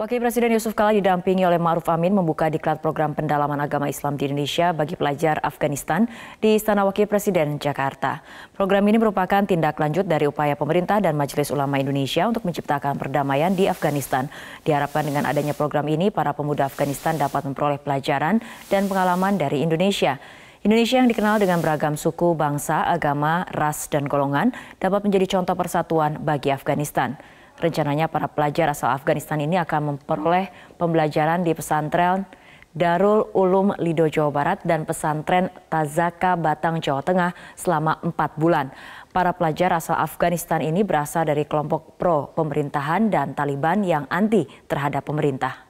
Wakil Presiden Yusuf Kala didampingi oleh Ma'ruf Amin membuka diklat program pendalaman agama Islam di Indonesia bagi pelajar Afghanistan di Istana Wakil Presiden Jakarta. Program ini merupakan tindak lanjut dari upaya pemerintah dan Majelis Ulama Indonesia untuk menciptakan perdamaian di Afghanistan. Diharapkan dengan adanya program ini, para pemuda Afghanistan dapat memperoleh pelajaran dan pengalaman dari Indonesia. Indonesia yang dikenal dengan beragam suku, bangsa, agama, ras, dan golongan dapat menjadi contoh persatuan bagi Afghanistan. Rencananya para pelajar asal Afghanistan ini akan memperoleh pembelajaran di pesantren Darul Ulum Lido Jawa Barat dan pesantren Tazaka Batang Jawa Tengah selama empat bulan. Para pelajar asal Afghanistan ini berasal dari kelompok pro pemerintahan dan Taliban yang anti terhadap pemerintah.